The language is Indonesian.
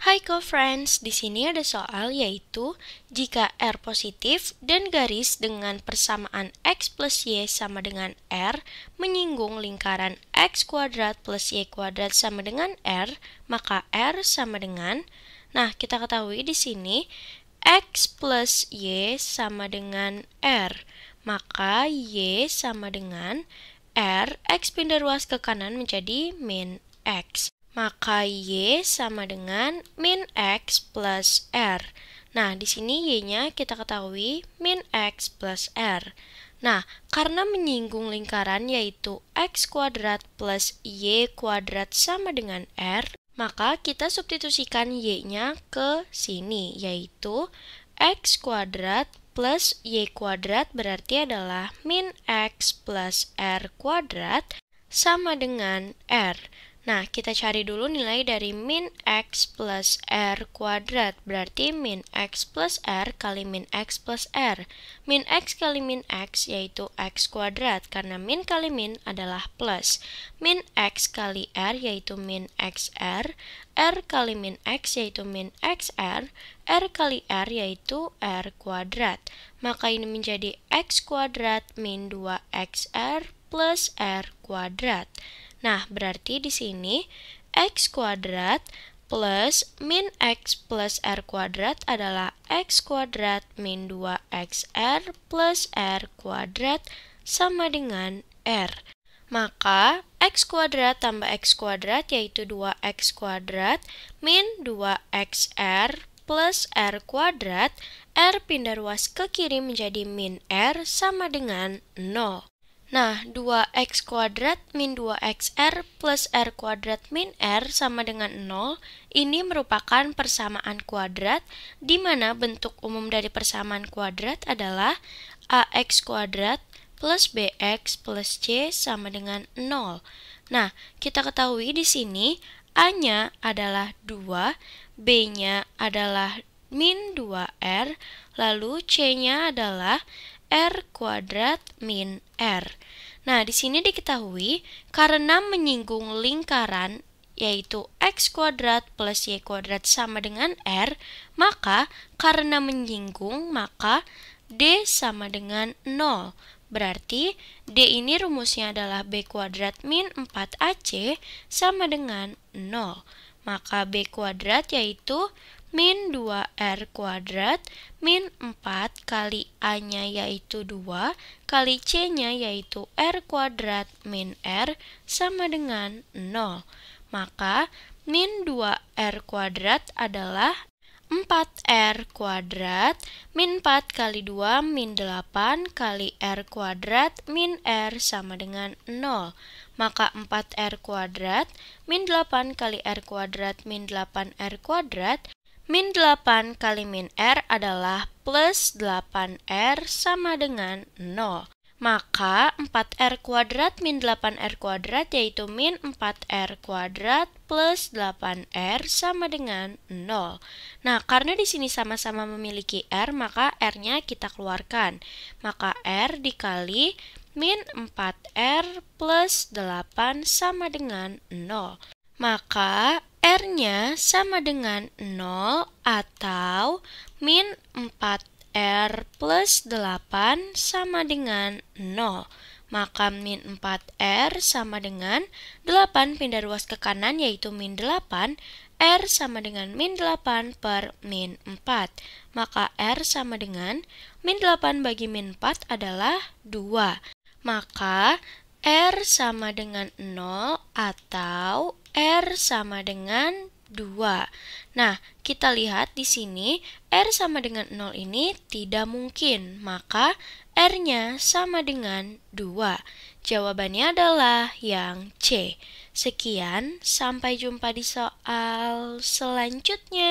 Hai co-friends, di sini ada soal yaitu jika R positif dan garis dengan persamaan X plus Y sama dengan R menyinggung lingkaran X kuadrat plus Y kuadrat sama dengan R, maka R sama dengan, nah kita ketahui di sini X plus Y sama dengan R, maka Y sama dengan R, X pindah ruas ke kanan menjadi min X. Maka Y sama dengan min X plus R. Nah, di sini Y-nya kita ketahui min X plus R. Nah, karena menyinggung lingkaran yaitu X kuadrat plus Y kuadrat sama dengan R, maka kita substitusikan Y-nya ke sini, yaitu X kuadrat plus Y kuadrat berarti adalah min X plus R kuadrat sama dengan R. Nah, kita cari dulu nilai dari min x plus r kuadrat. Berarti min x plus r kali min x plus r. Min x kali min x yaitu x kuadrat, karena min kali min adalah plus. Min x kali r yaitu min xr. r kali min x yaitu min xr. r kali r yaitu r kuadrat. Maka ini menjadi x kuadrat min 2xr plus r kuadrat. Nah, berarti di sini x kuadrat plus min x plus r kuadrat adalah x kuadrat min 2xr plus r kuadrat sama dengan r. Maka x kuadrat tambah x kuadrat yaitu 2x kuadrat min 2xr plus r kuadrat, r pindah ruas ke kiri menjadi min r sama dengan 0. Nah, 2x kuadrat min 2xr plus r kuadrat min r sama dengan 0 ini merupakan persamaan kuadrat di mana bentuk umum dari persamaan kuadrat adalah ax kuadrat plus bx plus c sama dengan 0. Nah, kita ketahui di sini a-nya adalah 2, b-nya adalah min 2r, lalu c-nya adalah R kuadrat min R. Nah, di sini diketahui karena menyinggung lingkaran yaitu x kuadrat plus y kuadrat sama dengan r, maka karena menyinggung maka d sama dengan 0. Berarti d ini rumusnya adalah b kuadrat min 4ac sama dengan 0. Maka b kuadrat yaitu min 2R kuadrat min 4 kali A-nya yaitu 2 kali C-nya yaitu R kuadrat min R sama dengan 0. Maka min 2R kuadrat adalah 4R kuadrat min 4 kali 2 min 8 kali R kuadrat min R sama dengan 0. Maka 4R kuadrat min 8 kali R kuadrat min 8R kuadrat Min 8 kali min R adalah plus 8R sama dengan 0. Maka 4R kuadrat min 8R kuadrat yaitu min 4R kuadrat plus 8R sama dengan 0. Nah, karena di sini sama-sama memiliki R, maka R-nya kita keluarkan. Maka R dikali min 4R plus 8 sama dengan 0. Maka R-nya sama dengan 0 atau min 4R plus 8 sama dengan 0. Maka min 4R sama dengan 8 pindah ruas ke kanan yaitu min 8, R sama dengan min 8 per min 4. Maka R sama dengan min 8 bagi min 4 adalah 2. Maka R sama dengan 0 atau R sama dengan 2. Nah, kita lihat di sini R sama dengan 0 ini tidak mungkin, maka R-nya sama dengan 2. Jawabannya adalah yang C. Sekian, sampai jumpa di soal selanjutnya.